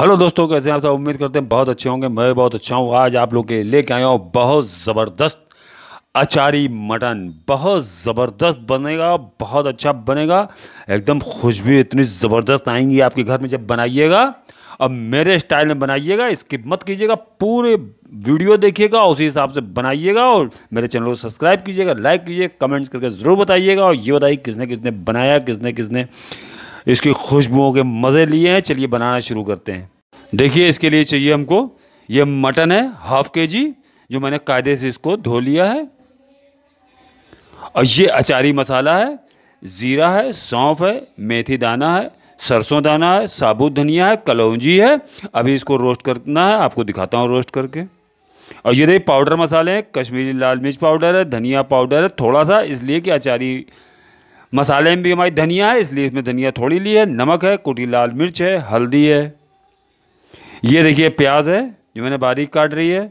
hello दोस्तों कैसे आप सब उम्मीद करते हैं बहुत अच्छे होंगे मैं बहुत अच्छा हूँ आज आप लोग के लेके आया हूँ बहुत ज़बरदस्त अचारी मटन बहुत ज़बरदस्त बनेगा बहुत अच्छा बनेगा एकदम खुशबू इतनी ज़बरदस्त आएंगी आपके घर में जब बनाइएगा अब मेरे स्टाइल में बनाइएगा इसकी मत कीजिएगा पूरे वीडियो देखिएगा उसी हिसाब से बनाइएगा और मेरे चैनल को सब्सक्राइब कीजिएगा लाइक कीजिएगा कमेंट्स करके ज़रूर बताइएगा और ये बताइए किसने किसने बनाया किसने किसने इसकी खुशबुओं के मज़े लिए हैं चलिए बनाना शुरू करते हैं देखिए इसके लिए चाहिए हमको ये मटन है हाफ़ के जी जो मैंने कायदे से इसको धो लिया है और ये अचारी मसाला है ज़ीरा है सौंफ है मेथी दाना है सरसों दाना है साबुत धनिया है कलौजी है अभी इसको रोस्ट करना है आपको दिखाता हूँ रोस्ट करके और ये देखिए पाउडर मसाले हैं कश्मीरी लाल मिर्च पाउडर है धनिया पाउडर है थोड़ा सा इसलिए कि अचारी मसाले में भी हमारी धनिया है इसलिए इसमें धनिया थोड़ी ली है नमक है कुटी लाल मिर्च है हल्दी है ये देखिए प्याज है जो मैंने बारीक काट रही है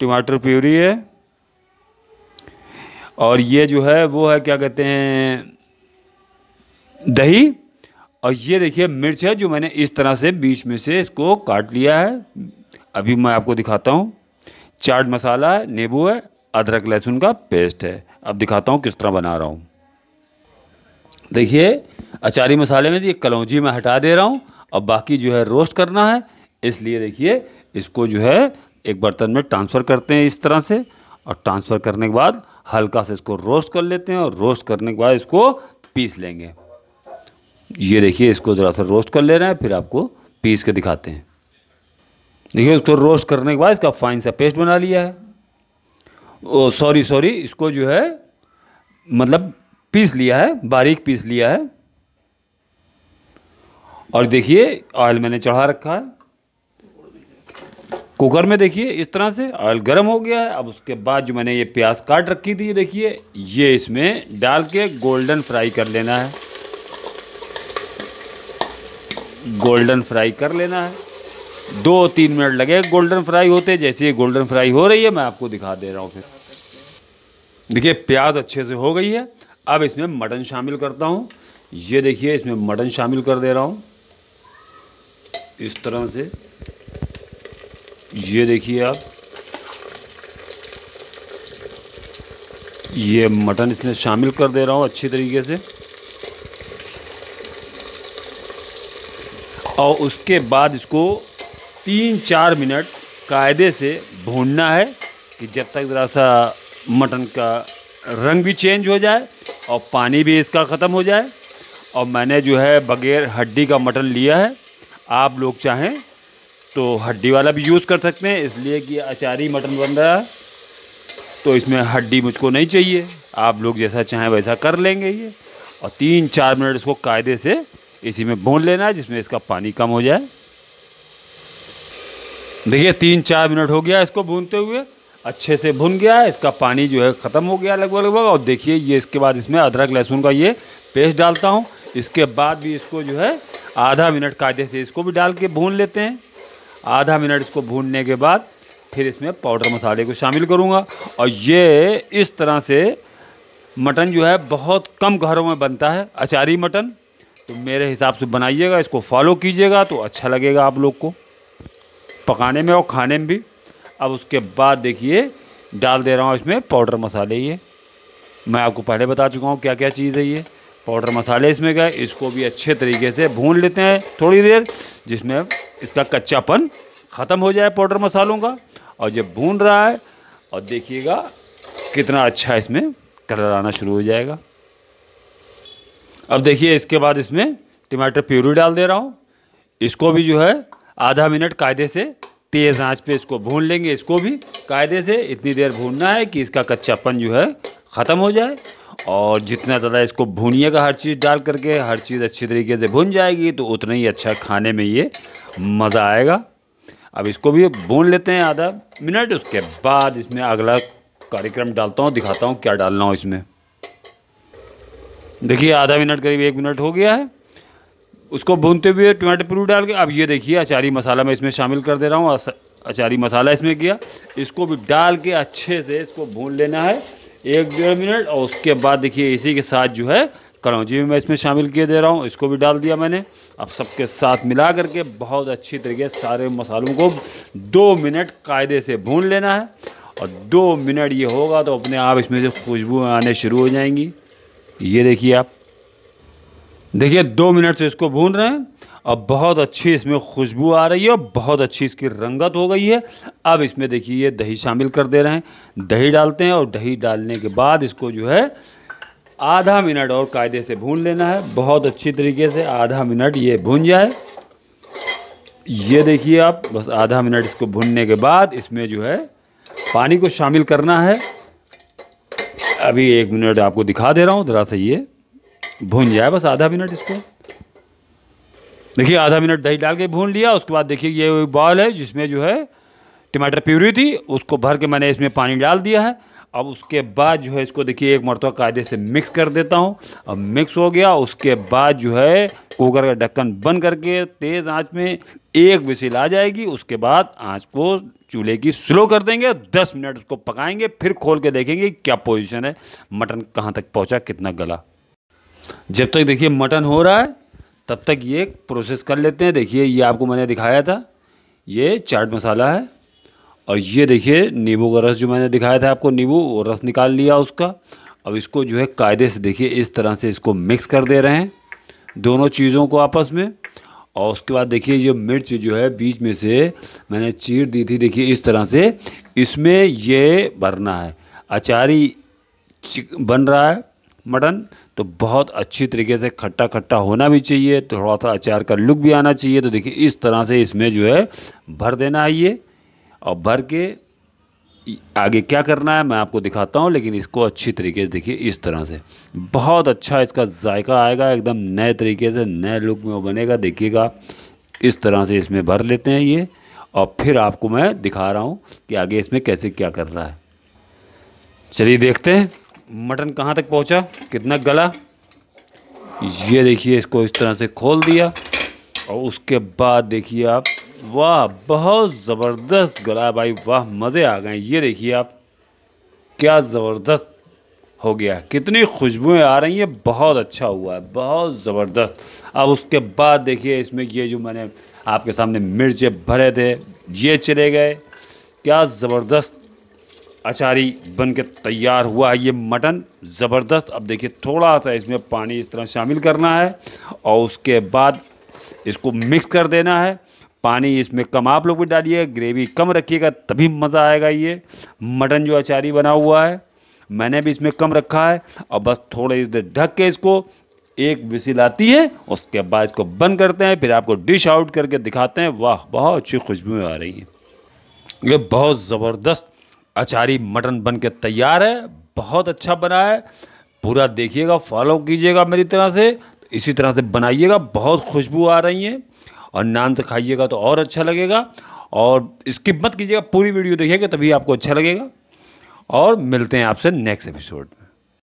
टमाटर प्यूरी है और ये जो है वो है क्या कहते हैं दही और ये देखिए मिर्च है जो मैंने इस तरह से बीच में से इसको काट लिया है अभी मैं आपको दिखाता हूँ चाट मसाला है नींबू है अदरक लहसुन का पेस्ट है अब दिखाता हूँ किस तरह बना रहा हूँ देखिए अचारी मसाले में ये कलौजी में हटा दे रहा हूँ अब बाकी जो है रोस्ट करना है इसलिए देखिए इसको जो है एक बर्तन में ट्रांसफ़र करते हैं इस तरह से और ट्रांसफ़र करने के बाद हल्का से इसको रोस्ट कर लेते हैं और रोस्ट करने के बाद इसको पीस लेंगे ये देखिए इसको ज़रा सा रोस्ट कर ले रहे हैं फिर आपको पीस के दिखाते हैं देखिए उसको रोस्ट करने के बाद इसका फाइन सा पेस्ट बना लिया है ओ सॉरी सॉरी इसको जो है मतलब पीस लिया है बारीक पीस लिया है और देखिए ऑयल मैंने चढ़ा रखा है कुकर में देखिए इस तरह से ऑयल गर्म हो गया है अब उसके बाद जो मैंने ये प्याज काट रखी थी देखिए ये इसमें डाल के गोल्डन फ्राई कर लेना है गोल्डन फ्राई कर लेना है दो तीन मिनट लगे गोल्डन फ्राई होते जैसे ये गोल्डन फ्राई हो रही है मैं आपको दिखा दे रहा हूँ फिर देखिए प्याज अच्छे से हो गई है अब इसमें मटन शामिल करता हूँ ये देखिए इसमें मटन शामिल कर दे रहा हूँ इस तरह से ये देखिए आप ये मटन इसमें शामिल कर दे रहा हूँ अच्छी तरीके से और उसके बाद इसको तीन चार मिनट कायदे से भूनना है कि जब तक ज़रा सा मटन का रंग भी चेंज हो जाए और पानी भी इसका ख़त्म हो जाए और मैंने जो है बग़ैर हड्डी का मटन लिया है आप लोग चाहें तो हड्डी वाला भी यूज़ कर सकते हैं इसलिए कि अचारी मटन बन रहा है तो इसमें हड्डी मुझको नहीं चाहिए आप लोग जैसा चाहें वैसा कर लेंगे ये और तीन चार मिनट इसको कायदे से इसी में भून लेना है जिसमें इसका पानी कम हो जाए देखिए तीन चार मिनट हो गया इसको भूनते हुए अच्छे से भुन गया है इसका पानी जो है ख़त्म हो गया लगभग लगभग और देखिए ये इसके बाद इसमें अदरक लहसुन का ये पेस्ट डालता हूँ इसके बाद भी इसको जो है आधा मिनट कायदे से इसको भी डाल के भून लेते हैं आधा मिनट इसको भूनने के बाद फिर इसमें पाउडर मसाले को शामिल करूँगा और ये इस तरह से मटन जो है बहुत कम घरों में बनता है अचारी मटन तो मेरे हिसाब से बनाइएगा इसको फॉलो कीजिएगा तो अच्छा लगेगा आप लोग को पकाने में और खाने में भी अब उसके बाद देखिए डाल दे रहा हूँ इसमें पाउडर मसाले ये मैं आपको पहले बता चुका हूँ क्या क्या चीज़ है ये पाउडर मसाले इसमें गए इसको भी अच्छे तरीके से भून लेते हैं थोड़ी देर जिसमें इसका कच्चापन ख़त्म हो जाए पाउडर मसालों का और जब भून रहा है और देखिएगा कितना अच्छा इसमें कलर आना शुरू हो जाएगा अब देखिए इसके बाद इसमें टमाटर प्यूरी डाल दे रहा हूँ इसको भी जो है आधा मिनट कायदे से तेज़ आंच पे इसको भून लेंगे इसको भी कायदे से इतनी देर भूनना है कि इसका कच्चापन जो है ख़त्म हो जाए और जितना ज़्यादा इसको भूनिएगा हर चीज़ डाल करके हर चीज़ अच्छी तरीके से भून जाएगी तो उतना ही अच्छा खाने में ये मज़ा आएगा अब इसको भी भून लेते हैं आधा मिनट उसके बाद इसमें अगला कार्यक्रम डालता हूँ दिखाता हूँ क्या डालना हो इसमें देखिए आधा मिनट करीब एक मिनट हो गया है उसको भूनते हुए टमाटर प्यूरी डाल के अब ये देखिए अचारी मसाला मैं इसमें शामिल कर दे रहा हूँ अचारी मसाला इसमें किया इसको भी डाल के अच्छे से इसको भून लेना है एक डेढ़ मिनट और उसके बाद देखिए इसी के साथ जो है करौजी भी मैं इसमें शामिल किए दे रहा हूँ इसको भी डाल दिया मैंने अब सबके साथ मिला करके बहुत अच्छी तरीके से सारे मसालों को दो मिनट कायदे से भून लेना है और दो मिनट ये होगा तो अपने आप इसमें से खुशबू आने शुरू हो जाएंगी ये देखिए आप देखिए दो मिनट से इसको भून रहे हैं अब बहुत अच्छी इसमें खुशबू आ रही है और बहुत अच्छी इसकी रंगत हो गई है अब इसमें देखिए ये दही शामिल कर दे रहे हैं दही डालते हैं और दही डालने के बाद इसको जो है आधा मिनट और कायदे से भून लेना है बहुत अच्छी तरीके से आधा मिनट ये भून जाए ये देखिए आप बस आधा मिनट इसको भूनने के बाद इसमें जो है पानी को शामिल करना है अभी एक मिनट आपको दिखा दे रहा हूँ ज़रा सा ये भून जाए बस आधा मिनट इसको देखिए आधा मिनट दही डाल के भून लिया उसके बाद देखिए ये बॉल है जिसमें जो है टमाटर प्यूरी थी उसको भर के मैंने इसमें पानी डाल दिया है अब उसके बाद जो है इसको देखिए एक मरतबा कायदे से मिक्स कर देता हूँ अब मिक्स हो गया उसके बाद जो है कुकर का ढक्कन बंद करके तेज़ आंच में एक विसिल आ जाएगी उसके बाद आंच को चूल्हे की स्लो कर देंगे दस मिनट उसको पकाएंगे फिर खोल के देखेंगे क्या पोजीशन है मटन कहाँ तक पहुँचा कितना गला जब तक देखिए मटन हो रहा है तब तक ये प्रोसेस कर लेते हैं देखिए ये आपको मैंने दिखाया था ये चाट मसाला है और ये देखिए नींबू का रस जो मैंने दिखाया था आपको नींबू वो रस निकाल लिया उसका अब इसको जो है कायदे से देखिए इस तरह से इसको मिक्स कर दे रहे हैं दोनों चीज़ों को आपस में और उसके बाद देखिए ये मिर्च जो है बीच में से मैंने चीर दी थी देखिए इस तरह से इसमें ये भरना है अचारी बन रहा है मटन तो बहुत अच्छी तरीके से खट्टा खट्टा होना भी चाहिए थोड़ा सा अचार का लुक भी आना चाहिए तो देखिए इस तरह से इसमें जो है भर देना है ये और भर के आगे क्या करना है मैं आपको दिखाता हूँ लेकिन इसको अच्छी तरीके से देखिए इस तरह से बहुत अच्छा इसका जायका आएगा एकदम नए तरीके से नए लुक में वो बनेगा देखिएगा इस तरह से इसमें भर लेते हैं ये और फिर आपको मैं दिखा रहा हूँ कि आगे इसमें कैसे क्या करना है चलिए देखते हैं मटन कहाँ तक पहुँचा कितना गला ये देखिए इसको इस तरह से खोल दिया और उसके बाद देखिए आप वाह बहुत ज़बरदस्त गला भाई वाह मज़े आ गए ये देखिए आप क्या ज़बरदस्त हो गया कितनी खुशबुएं आ रही हैं बहुत अच्छा हुआ है बहुत ज़बरदस्त अब उसके बाद देखिए इसमें ये जो मैंने आपके सामने मिर्चे भरे थे ये चले गए क्या ज़बरदस्त अचारी बन के तैयार हुआ है ये मटन ज़बरदस्त अब देखिए थोड़ा सा इसमें पानी इस तरह शामिल करना है और उसके बाद इसको मिक्स कर देना है पानी इसमें कम आप लोग भी डालिए ग्रेवी कम रखिएगा तभी मज़ा आएगा ये मटन जो अचारी बना हुआ है मैंने भी इसमें कम रखा है और बस थोड़ी देर ढक के इसको एक विसिल आती है उसके बाद इसको बंद करते हैं फिर आपको डिश आउट करके दिखाते हैं वाह बहुत अच्छी खुशबू आ रही है ये बहुत ज़बरदस्त अचारी मटन बन के तैयार है बहुत अच्छा बना है पूरा देखिएगा फॉलो कीजिएगा मेरी तरह से तो इसी तरह से बनाइएगा बहुत खुशबू आ रही है और नान से तो खाइएगा तो और अच्छा लगेगा और स्किप मत कीजिएगा पूरी वीडियो देखिएगा तभी आपको अच्छा लगेगा और मिलते हैं आपसे नेक्स्ट एपिसोड में